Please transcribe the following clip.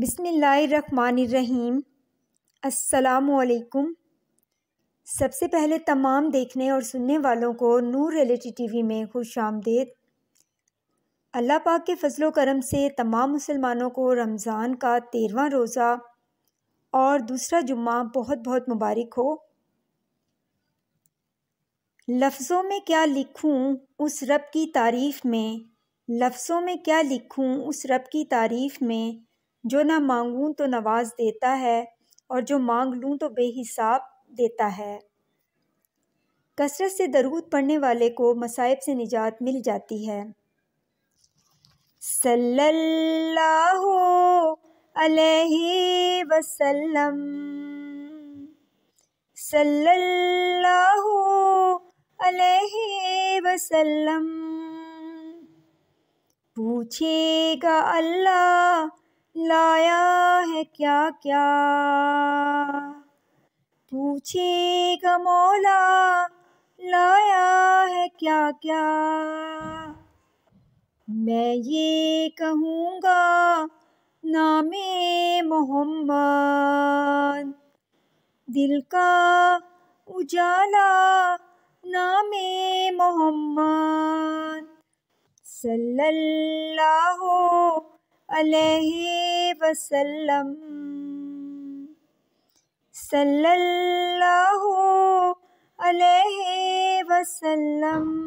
बिसमीम असलकुम सबसे पहले तमाम देखने और सुनने वालों को नूर रियलिटी टीवी में खुश आमदेद अल्लाह पाक के फजलो करम से तमाम मुसलमानों को रमज़ान का तेरवा रोज़ा और दूसरा जुम्मा बहुत बहुत मुबारक हो लफ्ज़ों में क्या लिखूं उस रब की तारीफ़ में लफ्ज़ों में क्या लिखूं उस रब की तारीफ़ में जो ना मांगूं तो नवाज देता है और जो मांग लूं तो बेहिसाब देता है कसरत से दरूद पढ़ने वाले को मसाइब से निजात मिल जाती है सल्लल्लाहु अलैहि वसल्लम सल्लल्लाहु अलैहि वसल्लम पूछेगा अल्लाह लाया है क्या क्या पूछेगा मौला लाया है क्या क्या मैं ये कहूँगा नामे मोहम्मद दिल का उजाला नामे मोहम्मद सल्लल्लाहु अलैहि وسلم صلى الله عليه وسلم